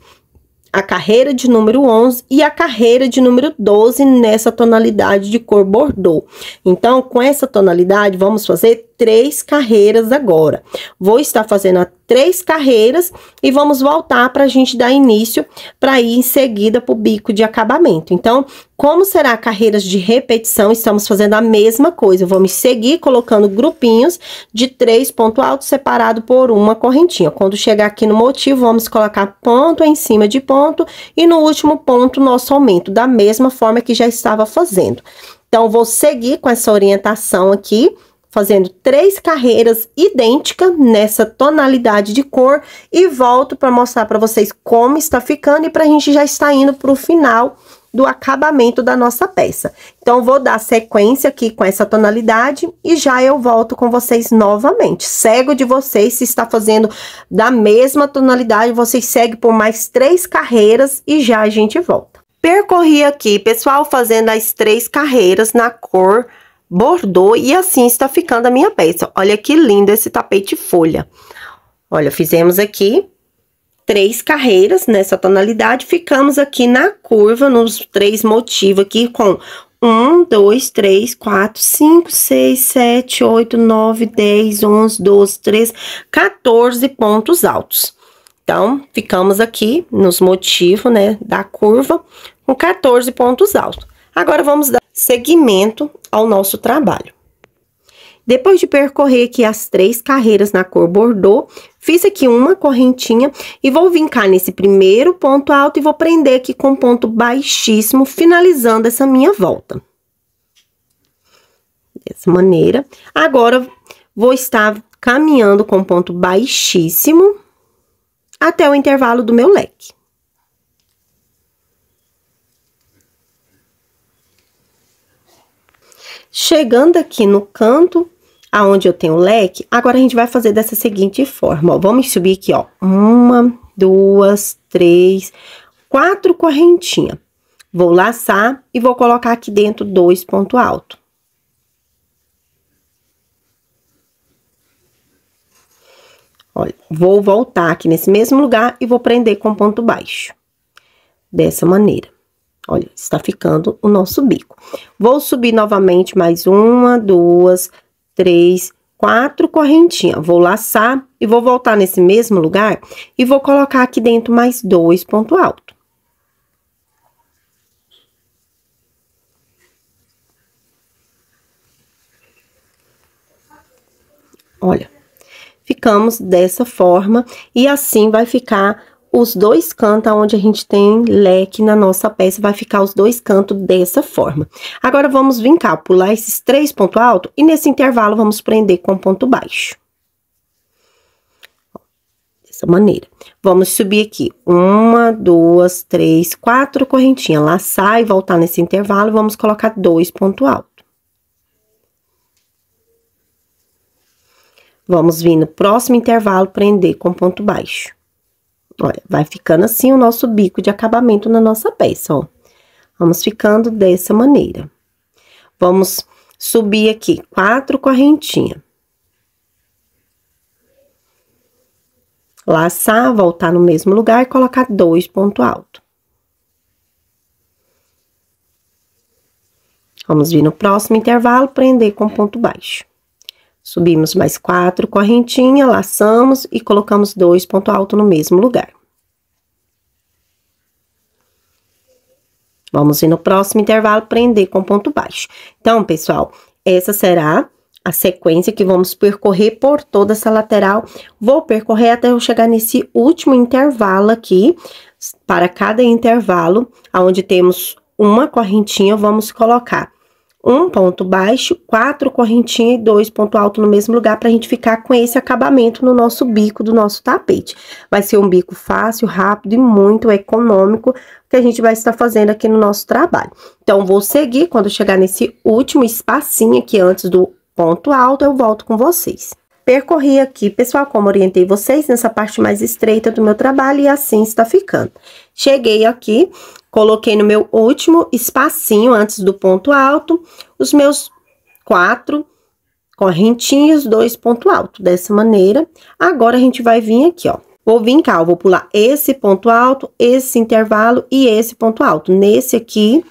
a carreira de número 11 e a carreira de número 12 nessa tonalidade de cor bordô. Então, com essa tonalidade, vamos fazer três carreiras agora. Vou estar fazendo a três carreiras e vamos voltar para a gente dar início para ir em seguida para o bico de acabamento. Então, como será carreiras de repetição, estamos fazendo a mesma coisa. Vamos seguir colocando grupinhos de três ponto alto separado por uma correntinha. Quando chegar aqui no motivo, vamos colocar ponto em cima de ponto e no último ponto nosso aumento, da mesma forma que já estava fazendo. Então, vou seguir com essa orientação aqui fazendo três carreiras idênticas nessa tonalidade de cor e volto para mostrar para vocês como está ficando e para a gente já está indo para o final do acabamento da nossa peça. Então, vou dar sequência aqui com essa tonalidade e já eu volto com vocês novamente. Cego de vocês, se está fazendo da mesma tonalidade, vocês seguem por mais três carreiras e já a gente volta. Percorri aqui, pessoal, fazendo as três carreiras na cor bordou e assim está ficando a minha peça. Olha que lindo esse tapete folha. Olha, fizemos aqui três carreiras nessa tonalidade, ficamos aqui na curva, nos três motivos aqui, com um, dois, três, quatro, cinco, seis, sete, oito, nove, dez, onze, doze, treze, 14 pontos altos. Então, ficamos aqui nos motivos, né, da curva, com 14 pontos altos. Agora vamos dar seguimento ao nosso trabalho. Depois de percorrer aqui as três carreiras na cor bordô, fiz aqui uma correntinha e vou vincar nesse primeiro ponto alto e vou prender aqui com ponto baixíssimo, finalizando essa minha volta. Dessa maneira. Agora, vou estar caminhando com ponto baixíssimo até o intervalo do meu leque. Chegando aqui no canto, aonde eu tenho o leque, agora a gente vai fazer dessa seguinte forma, ó. Vamos subir aqui, ó. Uma, duas, três, quatro correntinhas. Vou laçar e vou colocar aqui dentro dois ponto alto. Olha, vou voltar aqui nesse mesmo lugar e vou prender com ponto baixo. Dessa maneira. Olha, está ficando o nosso bico. Vou subir novamente mais uma, duas, três, quatro correntinhas. Vou laçar e vou voltar nesse mesmo lugar e vou colocar aqui dentro mais dois ponto alto. Olha, ficamos dessa forma e assim vai ficar os dois cantos onde a gente tem leque na nossa peça, vai ficar os dois cantos dessa forma. Agora, vamos vincar pular esses três pontos altos e nesse intervalo vamos prender com ponto baixo. Dessa maneira. Vamos subir aqui, uma, duas, três, quatro correntinhas, laçar e voltar nesse intervalo, vamos colocar dois pontos altos. Vamos vir no próximo intervalo prender com ponto baixo. Olha, vai ficando assim o nosso bico de acabamento na nossa peça, ó. Vamos ficando dessa maneira. Vamos subir aqui quatro correntinhas. Laçar, voltar no mesmo lugar e colocar dois ponto alto. Vamos vir no próximo intervalo, prender com ponto baixo. Subimos mais quatro correntinhas, laçamos e colocamos dois ponto alto no mesmo lugar. Vamos ir no próximo intervalo prender com ponto baixo. Então, pessoal, essa será a sequência que vamos percorrer por toda essa lateral. Vou percorrer até eu chegar nesse último intervalo aqui. Para cada intervalo, onde temos uma correntinha, vamos colocar um ponto baixo, quatro correntinhas e dois ponto alto no mesmo lugar para a gente ficar com esse acabamento no nosso bico do nosso tapete. Vai ser um bico fácil, rápido e muito econômico que a gente vai estar fazendo aqui no nosso trabalho. Então, vou seguir quando chegar nesse último espacinho aqui antes do ponto alto, eu volto com vocês. Percorri aqui, pessoal, como orientei vocês, nessa parte mais estreita do meu trabalho, e assim está ficando. Cheguei aqui, Coloquei no meu último espacinho antes do ponto alto os meus quatro correntinhas, dois ponto alto, dessa maneira. Agora, a gente vai vir aqui, ó. Vou vir cá, eu vou pular esse ponto alto, esse intervalo e esse ponto alto. Nesse aqui,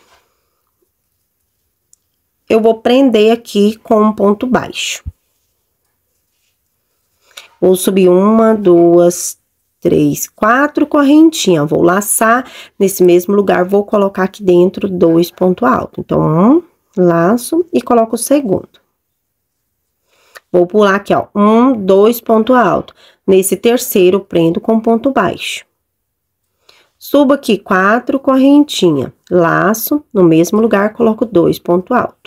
eu vou prender aqui com um ponto baixo. Vou subir uma, duas, três, quatro correntinhas. Vou laçar nesse mesmo lugar, vou colocar aqui dentro dois ponto alto. Então, um laço e coloco o segundo. Vou pular aqui, ó, um, dois ponto alto. Nesse terceiro, prendo com ponto baixo. Subo aqui quatro correntinhas, laço, no mesmo lugar, coloco dois ponto alto.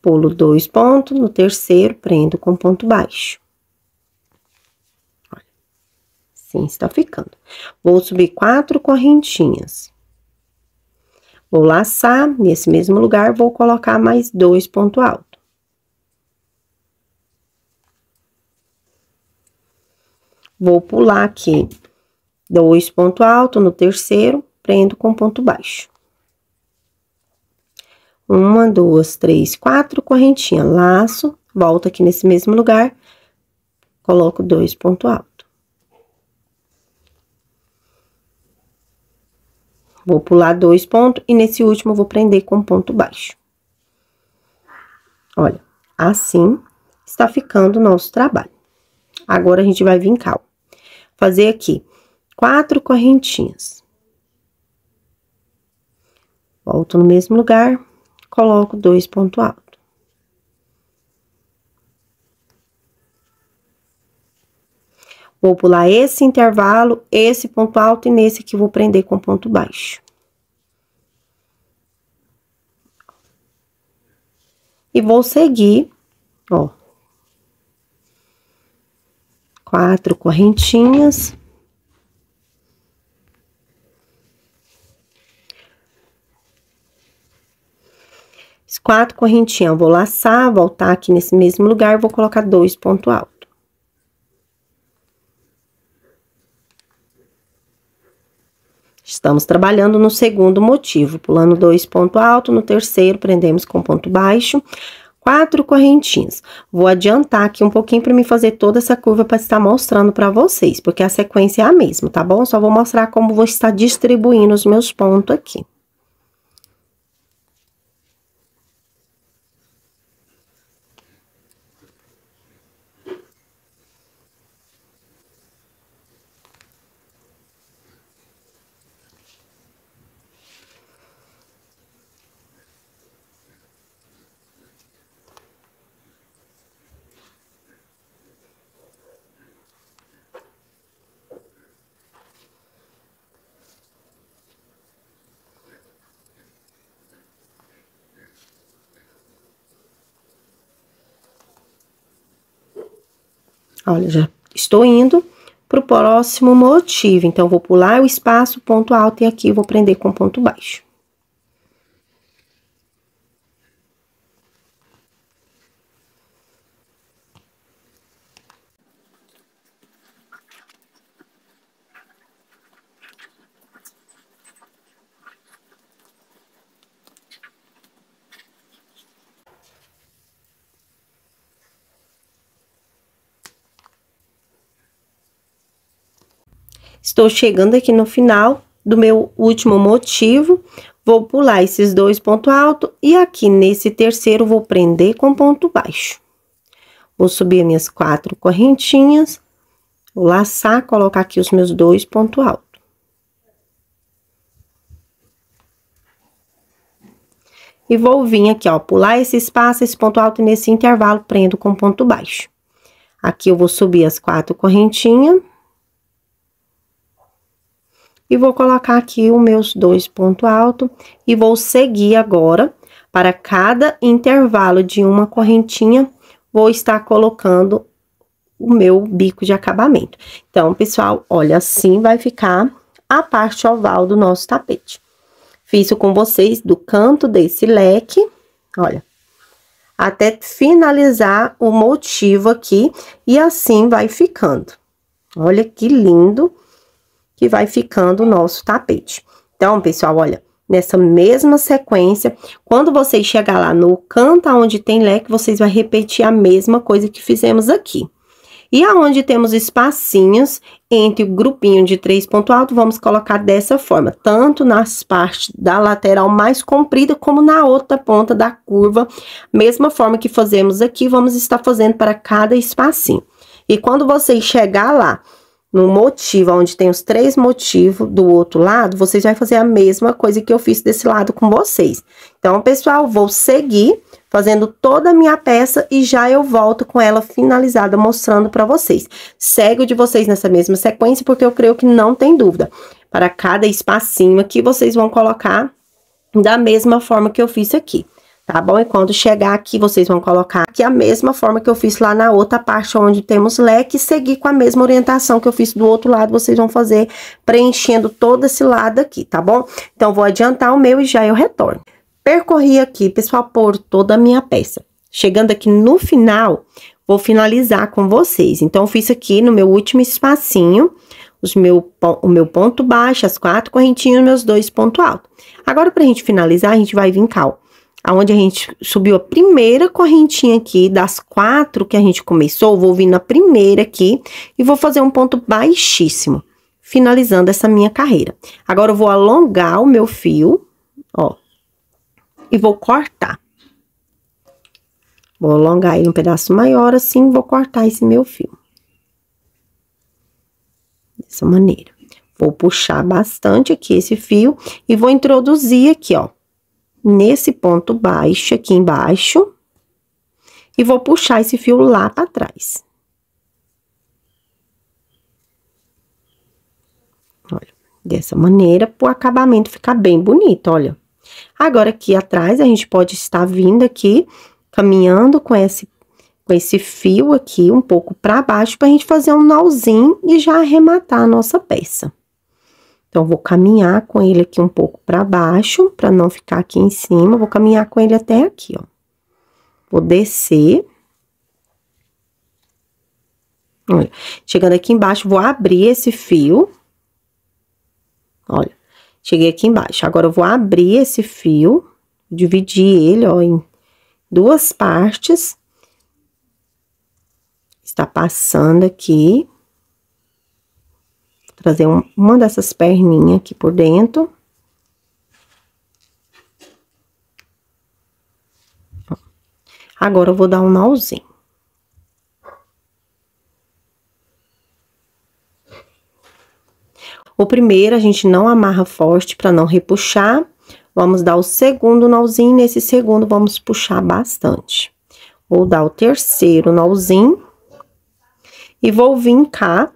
pulo dois pontos, no terceiro prendo com ponto baixo. Assim está ficando. Vou subir quatro correntinhas. Vou laçar, nesse mesmo lugar, vou colocar mais dois ponto alto. Vou pular aqui dois ponto alto no terceiro, prendo com ponto baixo. Uma, duas, três, quatro, correntinha, laço, volto aqui nesse mesmo lugar, coloco dois ponto alto. Vou pular dois pontos e nesse último vou prender com ponto baixo. Olha, assim está ficando o nosso trabalho. Agora, a gente vai vincar Fazer aqui quatro correntinhas. Volto no mesmo lugar, coloco dois ponto alto. Vou pular esse intervalo, esse ponto alto e nesse aqui vou prender com ponto baixo. E vou seguir, ó. Quatro correntinhas. Fiz quatro correntinhas, vou laçar, voltar aqui nesse mesmo lugar, vou colocar dois ponto alto. Estamos trabalhando no segundo motivo, pulando dois ponto alto, no terceiro prendemos com ponto baixo, quatro correntinhas. Vou adiantar aqui um pouquinho para me fazer toda essa curva para estar mostrando para vocês, porque a sequência é a mesma, tá bom? Só vou mostrar como vou estar distribuindo os meus pontos aqui. Olha, já estou indo para o próximo motivo. Então, vou pular o espaço, ponto alto, e aqui vou prender com ponto baixo. Estou chegando aqui no final do meu último motivo, vou pular esses dois pontos altos e aqui nesse terceiro vou prender com ponto baixo. Vou subir minhas quatro correntinhas, vou laçar, colocar aqui os meus dois pontos altos. E vou vir aqui, ó, pular esse espaço, esse ponto alto e nesse intervalo prendo com ponto baixo. Aqui eu vou subir as quatro correntinhas e vou colocar aqui os meus dois pontos altos e vou seguir agora para cada intervalo de uma correntinha, vou estar colocando o meu bico de acabamento. Então, pessoal, olha, assim vai ficar a parte oval do nosso tapete. Fiz com vocês do canto desse leque, olha, até finalizar o motivo aqui, e assim vai ficando. Olha que lindo que vai ficando o nosso tapete. Então, pessoal, olha, nessa mesma sequência, quando vocês chegar lá no canto onde tem leque, vocês vão repetir a mesma coisa que fizemos aqui. E aonde temos espacinhos entre o grupinho de três pontos alto, vamos colocar dessa forma, tanto nas partes da lateral mais comprida como na outra ponta da curva. Mesma forma que fazemos aqui, vamos estar fazendo para cada espacinho. E quando vocês chegar lá no motivo, onde tem os três motivos do outro lado, vocês vão fazer a mesma coisa que eu fiz desse lado com vocês. Então, pessoal, vou seguir fazendo toda a minha peça e já eu volto com ela finalizada mostrando para vocês. Segue o de vocês nessa mesma sequência, porque eu creio que não tem dúvida. Para cada espacinho aqui, vocês vão colocar da mesma forma que eu fiz aqui tá bom? E quando chegar aqui, vocês vão colocar aqui a mesma forma que eu fiz lá na outra parte onde temos leque, seguir com a mesma orientação que eu fiz do outro lado, vocês vão fazer preenchendo todo esse lado aqui, tá bom? Então, vou adiantar o meu e já eu retorno. Percorri aqui, pessoal, por toda a minha peça. Chegando aqui no final, vou finalizar com vocês. Então, fiz aqui no meu último espacinho, os meu, o meu ponto baixo, as quatro correntinhas, meus dois pontos altos. Agora, pra gente finalizar, a gente vai vincar, ó aonde a gente subiu a primeira correntinha aqui, das quatro que a gente começou, vou vir na primeira aqui e vou fazer um ponto baixíssimo, finalizando essa minha carreira. Agora, eu vou alongar o meu fio, ó, e vou cortar. Vou alongar ele um pedaço maior assim, vou cortar esse meu fio. Dessa maneira. Vou puxar bastante aqui esse fio e vou introduzir aqui, ó, nesse ponto baixo, aqui embaixo, e vou puxar esse fio lá para trás. Olha, dessa maneira, o acabamento ficar bem bonito, olha. Agora, aqui atrás, a gente pode estar vindo aqui, caminhando com esse, com esse fio aqui um pouco para baixo, para a gente fazer um nozinho e já arrematar a nossa peça. Então, vou caminhar com ele aqui um pouco para baixo, para não ficar aqui em cima. Vou caminhar com ele até aqui, ó. Vou descer. Olha, chegando aqui embaixo, vou abrir esse fio. Olha, cheguei aqui embaixo. Agora, eu vou abrir esse fio, dividir ele, ó, em duas partes. Está passando aqui trazer uma dessas perninhas aqui por dentro. Agora, eu vou dar um nozinho. O primeiro, a gente não amarra forte para não repuxar. Vamos dar o segundo nozinho, nesse segundo vamos puxar bastante. Vou dar o terceiro nozinho. E vou vir cá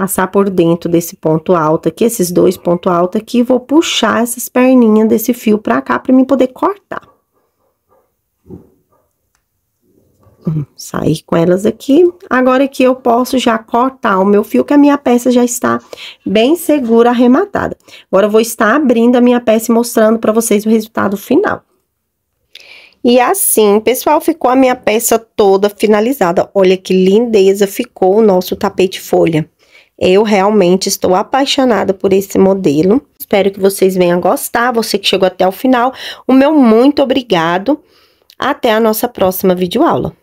passar por dentro desse ponto alto aqui, esses dois pontos altos aqui, vou puxar essas perninhas desse fio pra cá pra mim poder cortar. Hum, sair com elas aqui. Agora aqui eu posso já cortar o meu fio, que a minha peça já está bem segura, arrematada. Agora eu vou estar abrindo a minha peça e mostrando pra vocês o resultado final. E assim, pessoal, ficou a minha peça toda finalizada. Olha que lindeza ficou o nosso tapete folha. Eu realmente estou apaixonada por esse modelo. Espero que vocês venham gostar, você que chegou até o final. O meu muito obrigado. Até a nossa próxima videoaula.